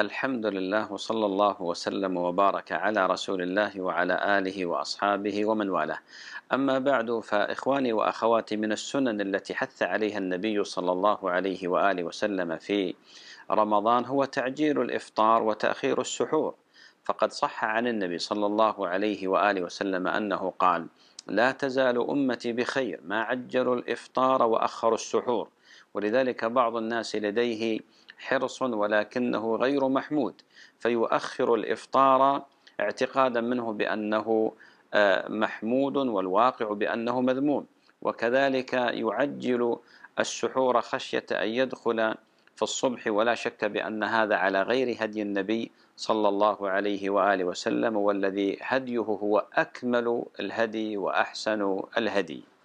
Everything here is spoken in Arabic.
الحمد لله وصلى الله وسلم وبارك على رسول الله وعلى اله واصحابه ومن والاه. اما بعد فاخواني واخواتي من السنن التي حث عليها النبي صلى الله عليه واله وسلم في رمضان هو تعجيل الافطار وتاخير السحور. فقد صح عن النبي صلى الله عليه واله وسلم انه قال: لا تزال امتي بخير ما عجلوا الافطار واخروا السحور. ولذلك بعض الناس لديه حرص ولكنه غير محمود فيؤخر الافطار اعتقادا منه بانه آه، محمود والواقع بانه مذموم وكذلك يعجل السحور خشيه ان يدخل في الصبح ولا شك بان هذا على غير هدي النبي صلى الله عليه واله وسلم والذي هديه هو اكمل الهدي واحسن الهدي